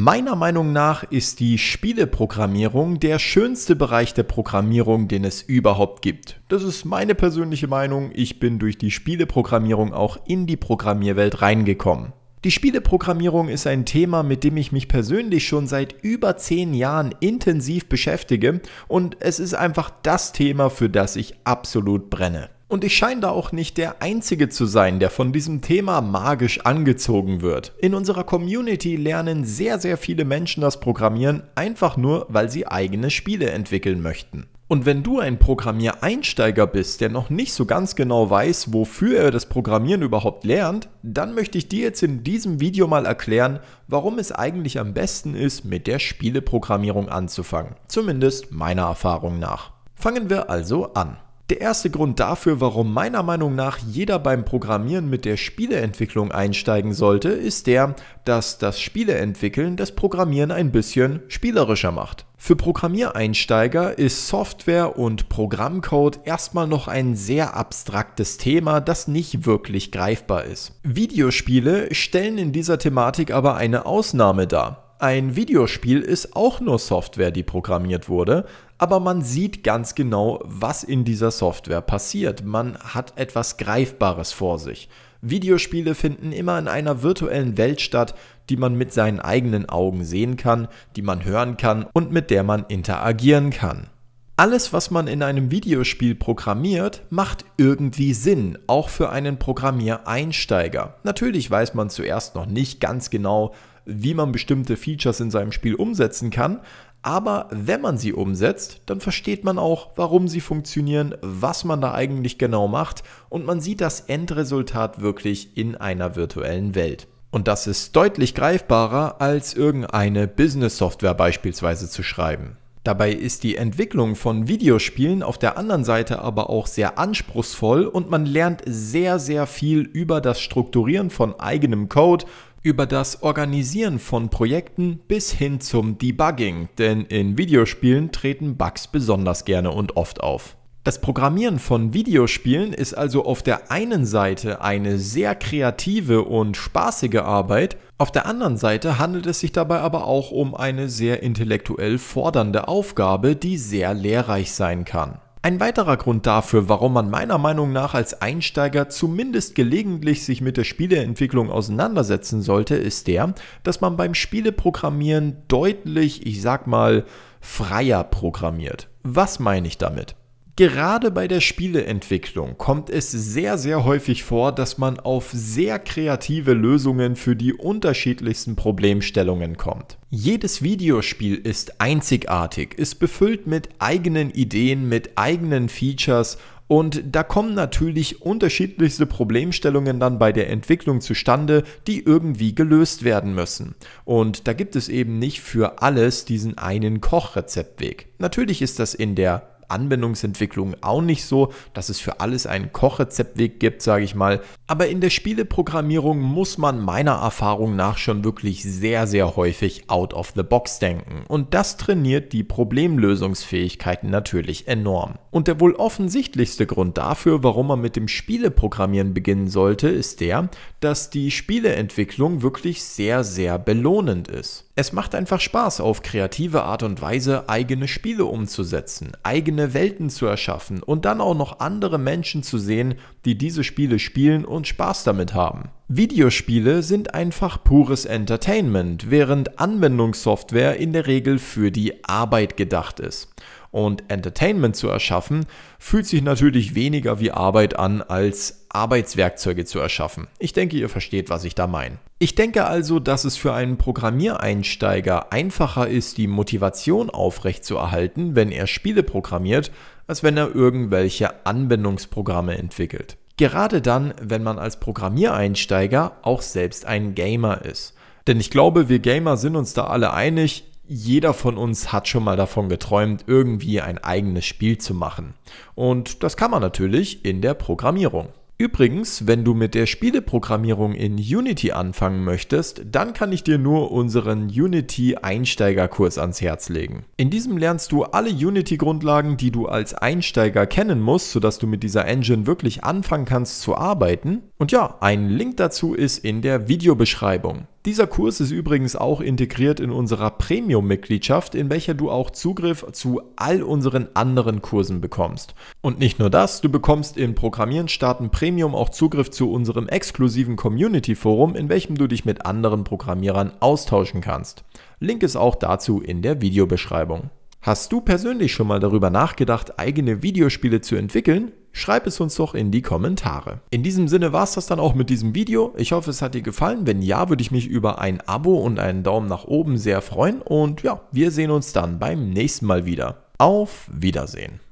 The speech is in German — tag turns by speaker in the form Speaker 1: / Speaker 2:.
Speaker 1: Meiner Meinung nach ist die Spieleprogrammierung der schönste Bereich der Programmierung, den es überhaupt gibt. Das ist meine persönliche Meinung. Ich bin durch die Spieleprogrammierung auch in die Programmierwelt reingekommen. Die Spieleprogrammierung ist ein Thema, mit dem ich mich persönlich schon seit über 10 Jahren intensiv beschäftige und es ist einfach das Thema, für das ich absolut brenne. Und ich scheine da auch nicht der Einzige zu sein, der von diesem Thema magisch angezogen wird. In unserer Community lernen sehr, sehr viele Menschen das Programmieren einfach nur, weil sie eigene Spiele entwickeln möchten. Und wenn du ein Programmiereinsteiger bist, der noch nicht so ganz genau weiß, wofür er das Programmieren überhaupt lernt, dann möchte ich dir jetzt in diesem Video mal erklären, warum es eigentlich am besten ist, mit der Spieleprogrammierung anzufangen. Zumindest meiner Erfahrung nach. Fangen wir also an. Der erste Grund dafür, warum meiner Meinung nach jeder beim Programmieren mit der Spieleentwicklung einsteigen sollte, ist der, dass das Spieleentwickeln das Programmieren ein bisschen spielerischer macht. Für Programmiereinsteiger ist Software und Programmcode erstmal noch ein sehr abstraktes Thema, das nicht wirklich greifbar ist. Videospiele stellen in dieser Thematik aber eine Ausnahme dar. Ein Videospiel ist auch nur Software, die programmiert wurde, aber man sieht ganz genau, was in dieser Software passiert. Man hat etwas Greifbares vor sich. Videospiele finden immer in einer virtuellen Welt statt, die man mit seinen eigenen Augen sehen kann, die man hören kann und mit der man interagieren kann. Alles, was man in einem Videospiel programmiert, macht irgendwie Sinn, auch für einen Programmiereinsteiger. Natürlich weiß man zuerst noch nicht ganz genau, wie man bestimmte Features in seinem Spiel umsetzen kann. Aber wenn man sie umsetzt, dann versteht man auch, warum sie funktionieren, was man da eigentlich genau macht und man sieht das Endresultat wirklich in einer virtuellen Welt. Und das ist deutlich greifbarer, als irgendeine Business-Software beispielsweise zu schreiben. Dabei ist die Entwicklung von Videospielen auf der anderen Seite aber auch sehr anspruchsvoll und man lernt sehr, sehr viel über das Strukturieren von eigenem Code, über das Organisieren von Projekten bis hin zum Debugging, denn in Videospielen treten Bugs besonders gerne und oft auf. Das Programmieren von Videospielen ist also auf der einen Seite eine sehr kreative und spaßige Arbeit, auf der anderen Seite handelt es sich dabei aber auch um eine sehr intellektuell fordernde Aufgabe, die sehr lehrreich sein kann. Ein weiterer Grund dafür, warum man meiner Meinung nach als Einsteiger zumindest gelegentlich sich mit der Spieleentwicklung auseinandersetzen sollte, ist der, dass man beim Spieleprogrammieren deutlich, ich sag mal, freier programmiert. Was meine ich damit? Gerade bei der Spieleentwicklung kommt es sehr, sehr häufig vor, dass man auf sehr kreative Lösungen für die unterschiedlichsten Problemstellungen kommt. Jedes Videospiel ist einzigartig, ist befüllt mit eigenen Ideen, mit eigenen Features und da kommen natürlich unterschiedlichste Problemstellungen dann bei der Entwicklung zustande, die irgendwie gelöst werden müssen. Und da gibt es eben nicht für alles diesen einen Kochrezeptweg. Natürlich ist das in der Anwendungsentwicklung auch nicht so, dass es für alles einen Kochrezeptweg gibt, sage ich mal. Aber in der Spieleprogrammierung muss man meiner Erfahrung nach schon wirklich sehr, sehr häufig out of the box denken. Und das trainiert die Problemlösungsfähigkeiten natürlich enorm. Und der wohl offensichtlichste Grund dafür, warum man mit dem Spieleprogrammieren beginnen sollte, ist der, dass die Spieleentwicklung wirklich sehr, sehr belohnend ist. Es macht einfach Spaß, auf kreative Art und Weise eigene Spiele umzusetzen, eigene eigene Welten zu erschaffen und dann auch noch andere Menschen zu sehen, die diese Spiele spielen und Spaß damit haben. Videospiele sind einfach pures Entertainment, während Anwendungssoftware in der Regel für die Arbeit gedacht ist. Und Entertainment zu erschaffen, fühlt sich natürlich weniger wie Arbeit an, als Arbeitswerkzeuge zu erschaffen. Ich denke, ihr versteht, was ich da meine. Ich denke also, dass es für einen Programmiereinsteiger einfacher ist, die Motivation aufrechtzuerhalten, wenn er Spiele programmiert, als wenn er irgendwelche Anwendungsprogramme entwickelt. Gerade dann, wenn man als Programmiereinsteiger auch selbst ein Gamer ist. Denn ich glaube, wir Gamer sind uns da alle einig, jeder von uns hat schon mal davon geträumt, irgendwie ein eigenes Spiel zu machen. Und das kann man natürlich in der Programmierung. Übrigens, wenn du mit der Spieleprogrammierung in Unity anfangen möchtest, dann kann ich dir nur unseren Unity Einsteigerkurs ans Herz legen. In diesem lernst du alle Unity Grundlagen, die du als Einsteiger kennen musst, sodass du mit dieser Engine wirklich anfangen kannst zu arbeiten und ja, ein Link dazu ist in der Videobeschreibung. Dieser Kurs ist übrigens auch integriert in unserer Premium-Mitgliedschaft, in welcher du auch Zugriff zu all unseren anderen Kursen bekommst. Und nicht nur das, du bekommst in Programmieren starten Premium auch Zugriff zu unserem exklusiven Community-Forum, in welchem du dich mit anderen Programmierern austauschen kannst. Link ist auch dazu in der Videobeschreibung. Hast du persönlich schon mal darüber nachgedacht, eigene Videospiele zu entwickeln? Schreib es uns doch in die Kommentare. In diesem Sinne war es das dann auch mit diesem Video. Ich hoffe, es hat dir gefallen. Wenn ja, würde ich mich über ein Abo und einen Daumen nach oben sehr freuen. Und ja, wir sehen uns dann beim nächsten Mal wieder. Auf Wiedersehen.